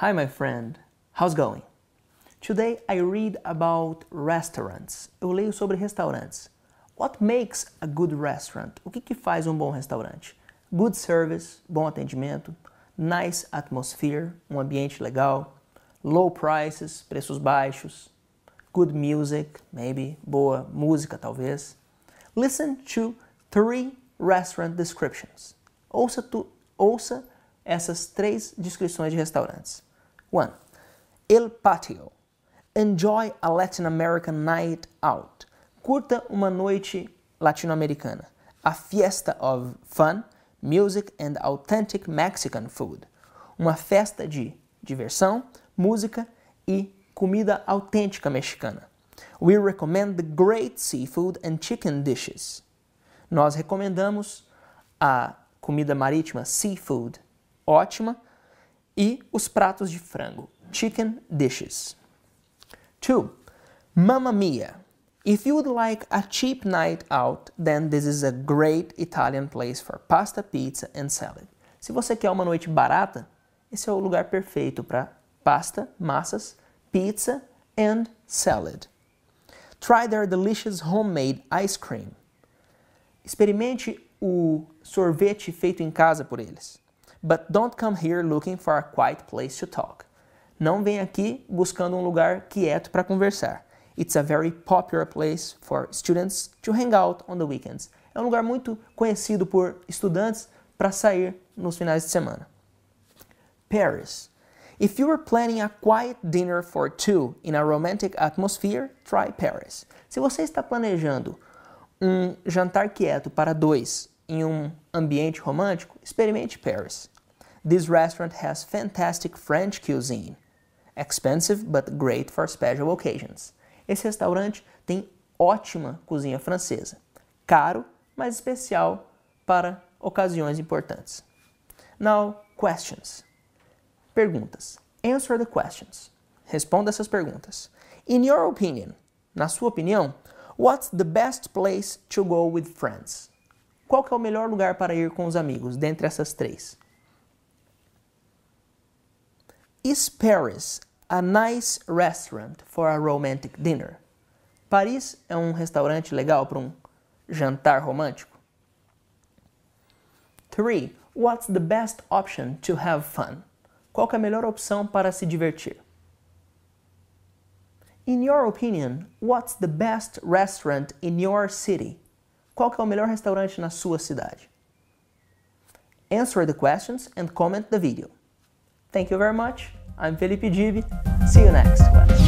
Hi, my friend. How's going? Today I read about restaurants. Eu leio sobre restaurantes. What makes a good restaurant? O que, que faz um bom restaurante? Good service, bom atendimento. Nice atmosphere, um ambiente legal. Low prices, preços baixos. Good music, maybe, boa música talvez. Listen to three restaurant descriptions. Ouça, tu, ouça essas três descrições de restaurantes. One, El Patio. Enjoy a Latin American night out. Curta uma noite latino-americana. A fiesta of fun, music and authentic Mexican food. Uma festa de diversão, música e comida autêntica mexicana. We recommend the great seafood and chicken dishes. Nós recomendamos a comida marítima, seafood, ótima, e os pratos de frango, chicken dishes. 2. Mamma Mia. If you would like a cheap night out, then this is a great Italian place for pasta, pizza and salad. Se você quer uma noite barata, esse é o lugar perfeito para pasta, massas, pizza and salad. Try their delicious homemade ice cream. Experimente o sorvete feito em casa por eles. But don't come here looking for a quiet place to talk. Não vem aqui buscando um lugar quieto para conversar. It's a very popular place for students to hang out on the weekends. É um lugar muito conhecido por estudantes para sair nos finais de semana. Paris. If you are planning a quiet dinner for two in a romantic atmosphere, try Paris. Se você está planejando um jantar quieto para dois em um ambiente romântico, experimente Paris. This restaurant has fantastic French cuisine. Expensive but great for special occasions. Esse restaurante tem ótima cozinha francesa. Caro, mas especial para ocasiões importantes. Now, questions. Perguntas. Answer the questions. Responda essas perguntas. In your opinion, na sua opinião, what's the best place to go with friends? Qual que é o melhor lugar para ir com os amigos dentre essas três? Is Paris a nice restaurant for a romantic dinner? Paris é um restaurante legal para um jantar romântico? 3. What's the best option to have fun? Qual é a melhor opção para se divertir? In your opinion, what's the best restaurant in your city? Qual que é o melhor restaurante na sua cidade? Answer the questions and comment the video. Thank you very much. I'm Felipe Dibi. See you next class.